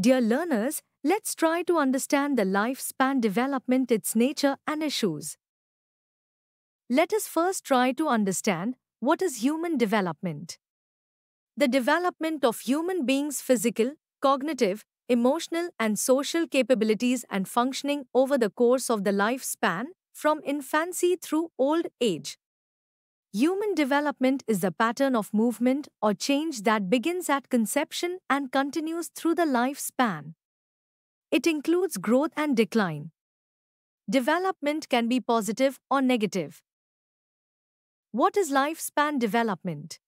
Dear learners, let's try to understand the lifespan development, its nature, and issues. Let us first try to understand what is human development. The development of human beings' physical, cognitive, emotional, and social capabilities and functioning over the course of the lifespan, from infancy through old age, Human development is a pattern of movement or change that begins at conception and continues through the lifespan. It includes growth and decline. Development can be positive or negative. What is lifespan development?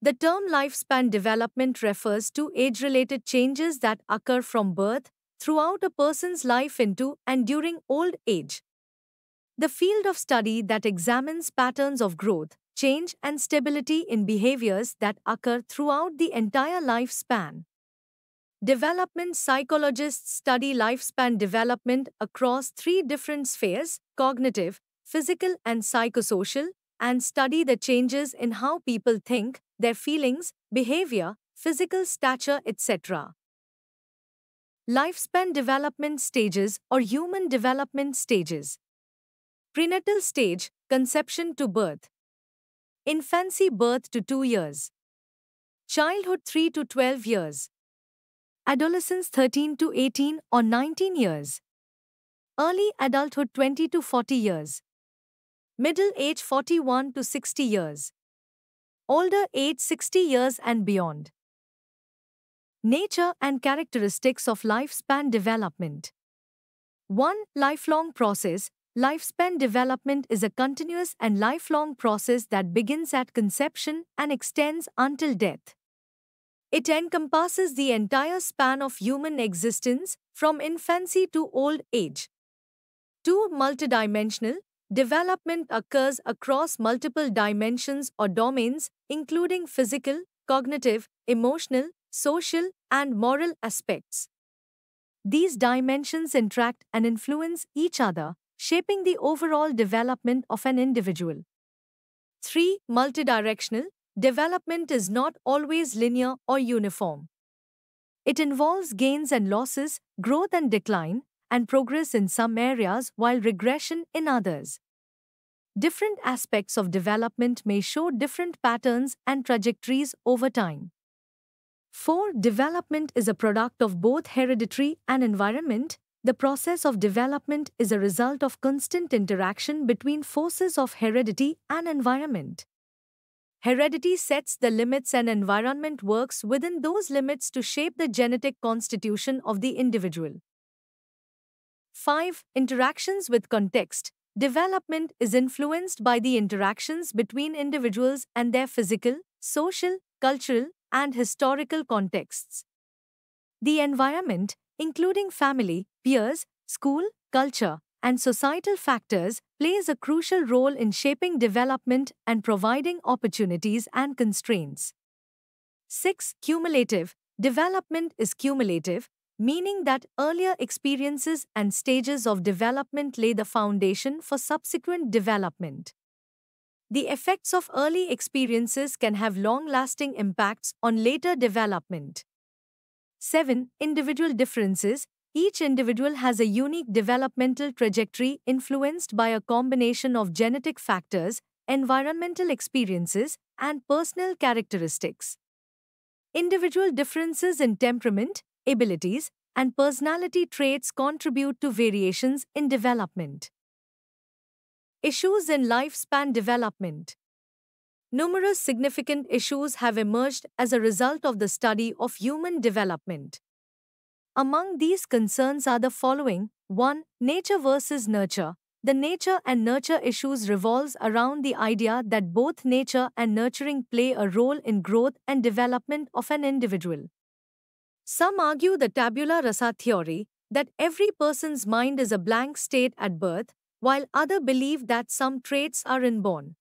The term lifespan development refers to age related changes that occur from birth throughout a person's life into and during old age, the field of study that examines patterns of growth, change, and stability in behaviors that occur throughout the entire lifespan. Development psychologists study lifespan development across three different spheres cognitive, physical, and psychosocial, and study the changes in how people think, their feelings, behavior, physical stature, etc. Lifespan development stages or human development stages Prenatal stage, conception to birth. Infancy birth to 2 years. Childhood 3 to 12 years. Adolescence 13 to 18 or 19 years. Early adulthood 20 to 40 years. Middle age 41 to 60 years. Older age 60 years and beyond. Nature and characteristics of lifespan development. 1. Lifelong process Lifespan development is a continuous and lifelong process that begins at conception and extends until death. It encompasses the entire span of human existence, from infancy to old age. Two multidimensional development occurs across multiple dimensions or domains, including physical, cognitive, emotional, social, and moral aspects. These dimensions interact and influence each other, shaping the overall development of an individual. 3. Multidirectional Development is not always linear or uniform. It involves gains and losses, growth and decline, and progress in some areas while regression in others. Different aspects of development may show different patterns and trajectories over time. 4. Development is a product of both heredity and environment, the process of development is a result of constant interaction between forces of heredity and environment. Heredity sets the limits and environment works within those limits to shape the genetic constitution of the individual. 5. Interactions with context. Development is influenced by the interactions between individuals and their physical, social, cultural, and historical contexts. The environment, including family, peers, school, culture, and societal factors, plays a crucial role in shaping development and providing opportunities and constraints. 6. Cumulative Development is cumulative, meaning that earlier experiences and stages of development lay the foundation for subsequent development. The effects of early experiences can have long lasting impacts on later development. 7. Individual differences. Each individual has a unique developmental trajectory influenced by a combination of genetic factors, environmental experiences, and personal characteristics. Individual differences in temperament, abilities, and personality traits contribute to variations in development. Issues in lifespan development. Numerous significant issues have emerged as a result of the study of human development. Among these concerns are the following 1. Nature versus nurture. The nature and nurture issues revolves around the idea that both nature and nurturing play a role in growth and development of an individual. Some argue the tabula rasa theory that every person's mind is a blank state at birth, while others believe that some traits are inborn.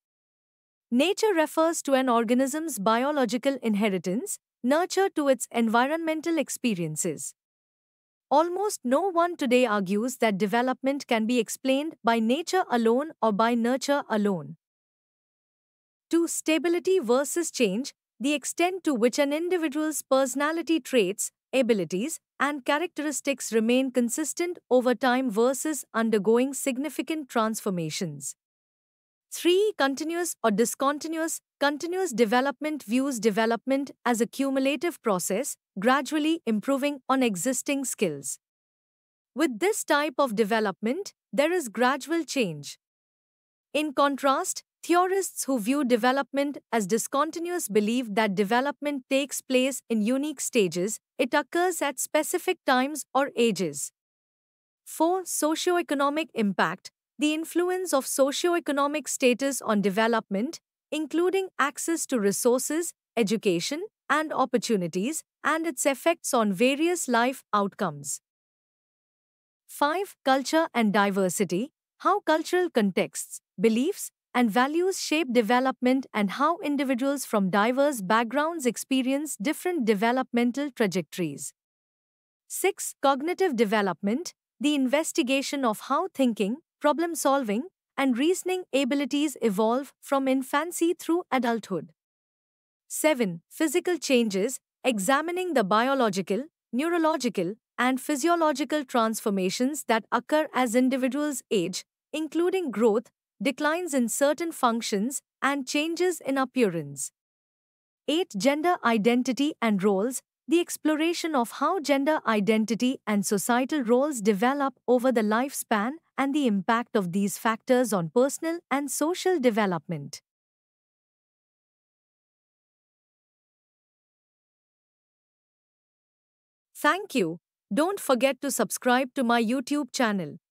Nature refers to an organism's biological inheritance, nurture to its environmental experiences. Almost no one today argues that development can be explained by nature alone or by nurture alone. 2. Stability versus change, the extent to which an individual's personality traits, abilities, and characteristics remain consistent over time versus undergoing significant transformations. 3. Continuous or discontinuous. Continuous development views development as a cumulative process, gradually improving on existing skills. With this type of development, there is gradual change. In contrast, theorists who view development as discontinuous believe that development takes place in unique stages, it occurs at specific times or ages. 4. Socioeconomic impact the influence of socioeconomic status on development, including access to resources, education, and opportunities, and its effects on various life outcomes. 5. Culture and diversity How cultural contexts, beliefs, and values shape development and how individuals from diverse backgrounds experience different developmental trajectories. 6. Cognitive development, the investigation of how thinking, problem solving, and reasoning abilities evolve from infancy through adulthood. 7. Physical changes, examining the biological, neurological, and physiological transformations that occur as individuals age, including growth, declines in certain functions, and changes in appearance. 8. Gender identity and roles, the exploration of how gender identity and societal roles develop over the lifespan and the impact of these factors on personal and social development. Thank you. Don't forget to subscribe to my YouTube channel.